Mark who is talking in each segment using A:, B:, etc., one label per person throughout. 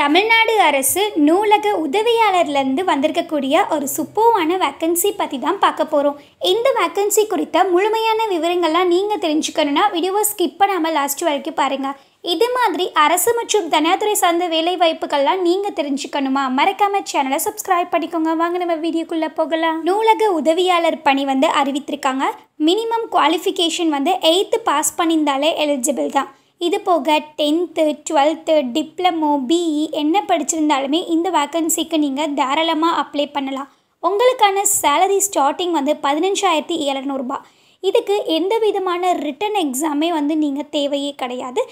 A: தமிழ்நாடு அரசு நூலக உதவியாளர்லேருந்து வந்திருக்கக்கூடிய ஒரு சுப்போவான வேக்கன்சி பற்றி தான் பார்க்க போகிறோம் இந்த வேக்கன்சி குறித்த முழுமையான விவரங்கள்லாம் நீங்கள் தெரிஞ்சுக்கணுன்னா வீடியோவை ஸ்கிப் பண்ணாமல் லாஸ்ட் வரைக்கும் பாருங்கள் இது மாதிரி அரசு மற்றும் தனியார்துறை சார்ந்த வேலை வாய்ப்புகள்லாம் நீங்கள் தெரிஞ்சுக்கணுமா மறக்காம சேனலை சப்ஸ்கிரைப் பண்ணிக்கோங்க வாங்க நம்ம வீடியோக்குள்ளே போகலாம் நூலக உதவியாளர் பணி வந்து அறிவித்திருக்காங்க மினிமம் குவாலிஃபிகேஷன் வந்து எயித்து பாஸ் பண்ணியிருந்தாலே எலிஜிபிள் தான் இது போக டென்த்து டுவெல்த்து டிப்ளமோ பிஇ என்ன படிச்சிருந்தாலுமே இந்த வேக்கன்சிக்கு நீங்கள் தாராளமாக அப்ளை பண்ணலாம் உங்களுக்கான சேலரி ஸ்டார்டிங் வந்து பதினஞ்சாயிரத்தி எழுநூறுபா இதுக்கு எந்த விதமான ரிட்டன் எக்ஸாமே வந்து நீங்கள் தேவையே கிடையாது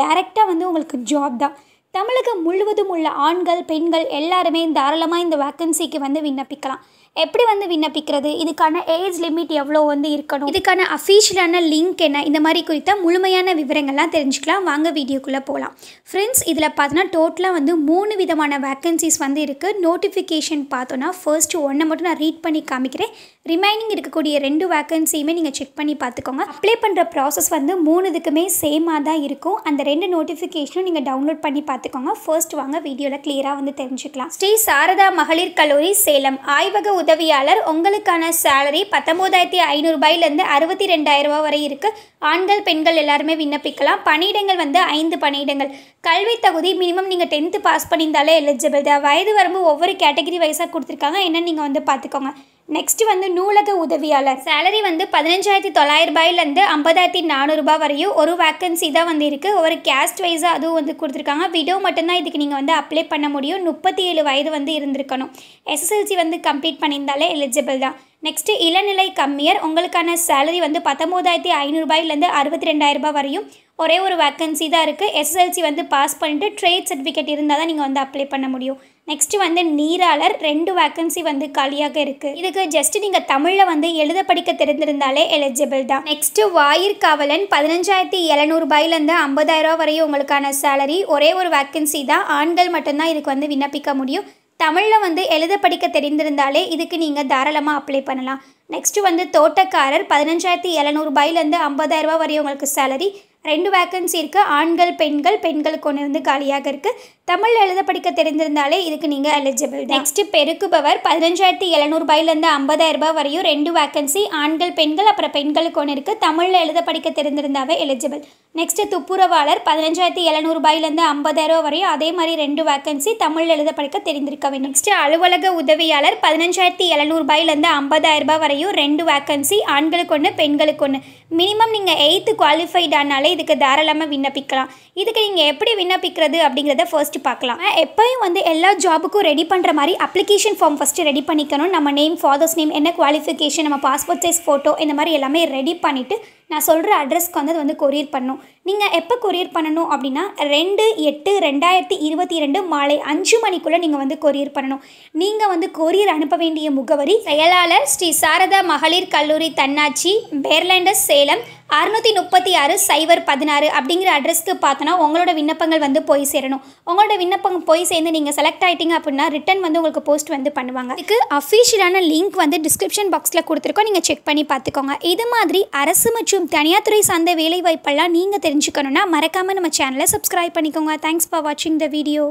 A: டைரெக்டாக வந்து உங்களுக்கு ஜாப் தான் தமிழகம் முழுவதும் உள்ள ஆண்கள் பெண்கள் எல்லாருமே தாராளமாக இந்த வேக்கன்சிக்கு வந்து விண்ணப்பிக்கலாம் எப்படி வந்து விண்ணப்பிக்கிறது இதுக்கான ஏஜ் லிமிட் எவ்வளோ வந்து இருக்கணும் இதுக்கான அஃபீஷியலான லிங்க் என்ன இந்த மாதிரி குறித்த முழுமையான விவரங்கள்லாம் தெரிஞ்சுக்கலாம் வாங்க வீடியோக்குள்ளே போகலாம் ஃப்ரெண்ட்ஸ் இதில் பார்த்தோன்னா டோட்டலாக வந்து மூணு விதமான வேக்கன்சிஸ் வந்து இருக்குது நோட்டிஃபிகேஷன் பார்த்தோன்னா ஃபர்ஸ்ட்டு ஒன்றை மட்டும் நான் ரீட் பண்ணி காமிக்கிறேன் ரிமைனிங் இருக்கக்கூடிய ரெண்டு வேக்கன்சியுமே நீங்கள் செக் பண்ணி பார்த்துக்கோங்க அப்ளை பண்ணுற ப்ராசஸ் வந்து மூணு இதுக்குமே சேமாக தான் இருக்கும் அந்த ரெண்டு நோட்டிஃபிகேஷனும் நீங்கள் டவுன்லோட் பண்ணி பார்த்து பார்த்துக்கோங்க ஃபர்ஸ்ட் வாங்க வீடியோவில் கிளியராக வந்து தெரிஞ்சுக்கலாம் ஸ்ரீ சாரதா மகளிர் கல்லூரி சேலம் ஆய்வக உதவியாளர் உங்களுக்கான சேலரி பத்தொம்போதாயிரத்தி ஐநூறுபாயிலேருந்து அறுபத்தி ரெண்டாயிரரூபா வரை இருக்குது ஆண்கள் பெண்கள் எல்லாருமே விண்ணப்பிக்கலாம் பணியிடங்கள் வந்து ஐந்து பணியிடங்கள் கல்வி தகுதி மினிமம் நீங்கள் டென்த்து பாஸ் பண்ணியிருந்தாலே எலிஜிபிள் தான் வயது வரம்பு ஒவ்வொரு கேட்டகரி வைஸாக கொடுத்துருக்காங்க என்ன நீங்கள் வந்து பார்த்துக்கோங்க நெக்ஸ்ட் வந்து நூலக உதவியாளர் சேலரி வந்து பதினஞ்சாயிரத்தி தொள்ளாயிரம் ரூபாயிலேருந்து ஐம்பதாயிரத்தி நானூறுரூபா வரையும் ஒரு வேக்கன்சி தான் வந்து இருக்குது ஒரு கேஸ்ட் வைஸாக அதுவும் வந்து கொடுத்துருக்காங்க விடோ மட்டும்தான் இதுக்கு நீங்கள் வந்து அப்ளை பண்ண முடியும் முப்பத்தி ஏழு வயது வந்து இருந்திருக்கணும் எஸ்எஸ்எல்சி வந்து கம்ப்ளீட் பண்ணியிருந்தாலே எலிஜிபிள் தான் நெக்ஸ்ட்டு இளநிலை கம்மியர் உங்களுக்கான சேலரி வந்து பத்தொம்போதாயிரத்தி ஐநூறுரூபாயிலேருந்து அறுபத்தி ரெண்டாயிரம் ரூபாய் வரையும் ஒரே ஒரு வேக்கன்சி தான் இருக்குது எஸ்எஸ்எல்சி வந்து பாஸ் பண்ணிட்டு ட்ரேட் சர்டிஃபிகேட் இருந்தால் தான் நீங்கள் வந்து அப்ளை பண்ண முடியும் நெக்ஸ்ட்டு வந்து நீராளர் ரெண்டு வேக்கன்சி வந்து காலியாக இருக்குது இதுக்கு ஜஸ்ட்டு நீங்கள் தமிழில் வந்து எழுத படிக்க தெரிந்திருந்தாலே எலிஜிபிள் தான் நெக்ஸ்ட்டு வாயிற்காவலன் பதினஞ்சாயிரத்தி எழுநூறுபாயிலேருந்து ஐம்பதாயிரரூவா வரையும் உங்களுக்கான சேலரி ஒரே ஒரு வேக்கன்சி தான் ஆண்கள் மட்டும்தான் இதுக்கு வந்து விண்ணப்பிக்க முடியும் தமிழில் வந்து எழுத படிக்க தெரிந்திருந்தாலே இதுக்கு நீங்கள் தாராளமாக அப்ளை பண்ணலாம் நெக்ஸ்ட்டு வந்து தோட்டக்காரர் பதினஞ்சாயிரத்தி எழுநூறுபாயிலேருந்து ஐம்பதாயிரரூபா வரையும் உங்களுக்கு சேலரி ரெண்டு வேக்கன்சி இருக்குது ஆண்கள் பெண்கள் பெண்களுக்கு ஒன்று வந்து காலியாக இருக்குது தமிழ் எழுத படிக்க தெரிந்திருந்தாலே இதுக்கு நீங்கள் எலிஜிபிள் நெக்ஸ்ட்டு பெருக்குபவர் பதினஞ்சாயிரத்தி எழுநூறுபாயிலேருந்து ரூபாய் வரையும் ரெண்டு வேக்கன்சி ஆண்கள் பெண்கள் அப்புறம் பெண்களுக்கு ஒன்று இருக்குது தமிழில் எழுத படிக்க தெரிந்திருந்தாவே எலிஜிபிள் நெக்ஸ்ட்டு துப்புரவாளர் பதினஞ்சாயிரத்தி எழுநூறுபாயிலேருந்து ரூபாய் வரையும் அதே மாதிரி ரெண்டு வேக்கன்சி தமிழில் எழுத படிக்க தெரிந்திருக்க வேண்டும் நெக்ஸ்ட்டு அலுவலக உதவியாளர் பதினஞ்சாயிரத்தி எழுநூறுபாயிலேருந்து ரூபாய் வரையும் ரெண்டு வேக்கன்சி ஆண்களுக்கு ஒன்று பெண்களுக்கு ஒன்று மினிமம் நீங்கள் எயித்து குவாலிஃபைடானாலே வேலை இதுக்கு தாராளமாக விண்ணப்பிக்கலாம் இதுக்கு நீங்கள் எப்படி விண்ணப்பிக்கிறது அப்படிங்கிறத ஃபர்ஸ்ட் பார்க்கலாம் எப்போயும் வந்து எல்லா ஜாபுக்கும் ரெடி பண்ணுற மாதிரி அப்ளிகேஷன் ஃபார்ம் ஃபஸ்ட்டு ரெடி பண்ணிக்கணும் நம்ம நேம் ஃபாதர்ஸ் நேம் என்ன குவாலிஃபிகேஷன் நம்ம பாஸ்போர்ட் சைஸ் ஃபோட்டோ இந்த மாதிரி எல்லாமே ரெடி பண்ணிவிட்டு நான் சொல்கிற அட்ரஸ்க்கு வந்து அது வந்து கொரியர் பண்ணணும் நீங்கள் எப்போ கொரியர் பண்ணணும் அப்படின்னா ரெண்டு எட்டு ரெண்டாயிரத்தி இருபத்தி ரெண்டு மாலை அஞ்சு மணிக்குள்ளே நீங்கள் வந்து கொரியர் பண்ணணும் நீங்கள் வந்து கொரியர் அனுப்ப வேண்டிய முகவரி செயலாளர் ஸ்ரீ சாரதா மகளிர் கல்லூரி தன்னாட்சி பேர்லேண்டஸ் சேலம் அறுநூற்றி முப்பத்தி ஆறு சைபர் பதினாறு அப்படிங்கிற அட்ரஸ்க்கு பார்த்தோன்னா உங்களோட விண்ணப்பங்கள் வந்து போய் சேரணும் உங்களோட விண்ணப்பம் போய் சேர்ந்து நீங்கள் செலக்ட் ஆகிட்டீங்க அப்படின்னா ரிட்டன் வந்து உங்களுக்கு போஸ்ட் வந்து பண்ணுவாங்க இதுக்கு அஃபிஷியலான லிங்க் வந்து டிஸ்கிரிப்ஷன் பாக்ஸில் கொடுத்துருக்கோம் நீங்கள் செக் பண்ணி பார்த்துக்கோங்க இது மாதிரி அரசு மற்றும் மற்றும் துறை சார்ந்த வேலைவாய்ப்பெல்லாம் நீங்கள் தெரிஞ்சுக்கணுன்னா மறக்காமல் நம்ம சேனலை சப்ஸ்கிரைப் பண்ணிக்கோங்க தேங்க்ஸ் ஃபார் வாட்சிங் த வீடியோ